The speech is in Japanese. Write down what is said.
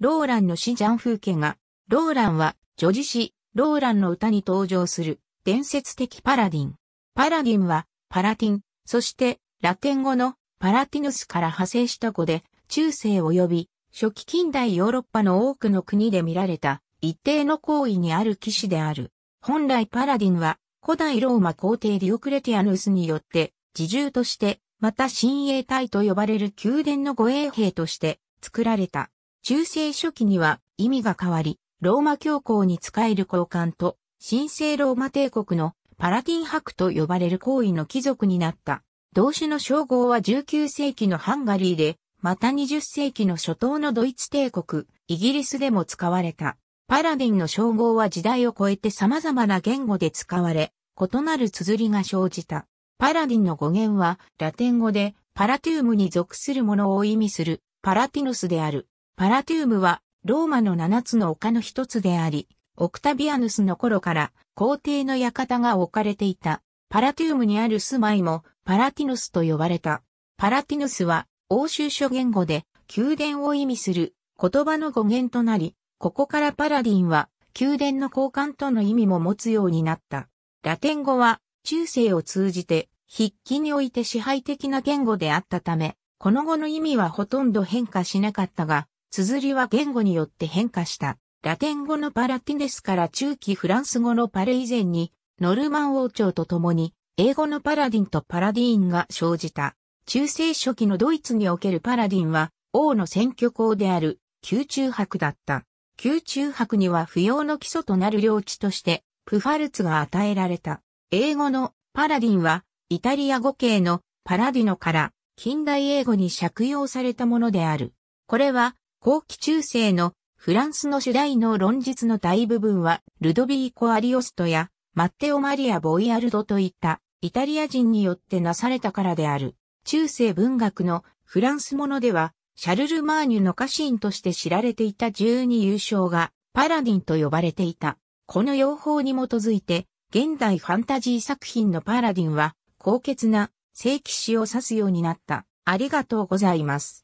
ローランの詩ジャン風景が、ローランは、女子詩、ローランの歌に登場する、伝説的パラディン。パラディンは、パラティン、そして、ラテン語の、パラティヌスから派生した語で、中世及び、初期近代ヨーロッパの多くの国で見られた、一定の行為にある騎士である。本来パラディンは、古代ローマ皇帝ディオクレティアヌスによって、自重として、また親衛隊と呼ばれる宮殿の護衛兵として、作られた。中世初期には意味が変わり、ローマ教皇に仕える交換と、神聖ローマ帝国のパラティン博と呼ばれる行為の貴族になった。同種の称号は19世紀のハンガリーで、また20世紀の初頭のドイツ帝国、イギリスでも使われた。パラディンの称号は時代を超えて様々な言語で使われ、異なる綴りが生じた。パラディンの語源は、ラテン語で、パラティウムに属するものを意味する、パラティノスである。パラテゥームはローマの七つの丘の一つであり、オクタビアヌスの頃から皇帝の館が置かれていた。パラテゥームにある住まいもパラティヌスと呼ばれた。パラティヌスは欧州諸言語で宮殿を意味する言葉の語源となり、ここからパラディンは宮殿の交換との意味も持つようになった。ラテン語は中世を通じて筆記において支配的な言語であったため、この語の意味はほとんど変化しなかったが、綴りは言語によって変化した。ラテン語のパラティネスから中期フランス語のパレ以前に、ノルマン王朝と共に、英語のパラディンとパラディーンが生じた。中世初期のドイツにおけるパラディンは、王の選挙校である、宮中博だった。宮中博には不要の基礎となる領地として、プファルツが与えられた。英語のパラディンは、イタリア語系のパラディノから近代英語に借用されたものである。これは後期中世のフランスの主題の論述の大部分は、ルドビーコ・アリオストや、マッテオ・マリア・ボイアルドといった、イタリア人によってなされたからである。中世文学のフランスものでは、シャルル・マーニュの家臣として知られていた十二優勝が、パラディンと呼ばれていた。この用法に基づいて、現代ファンタジー作品のパラディンは、高潔な、聖騎士を指すようになった。ありがとうございます。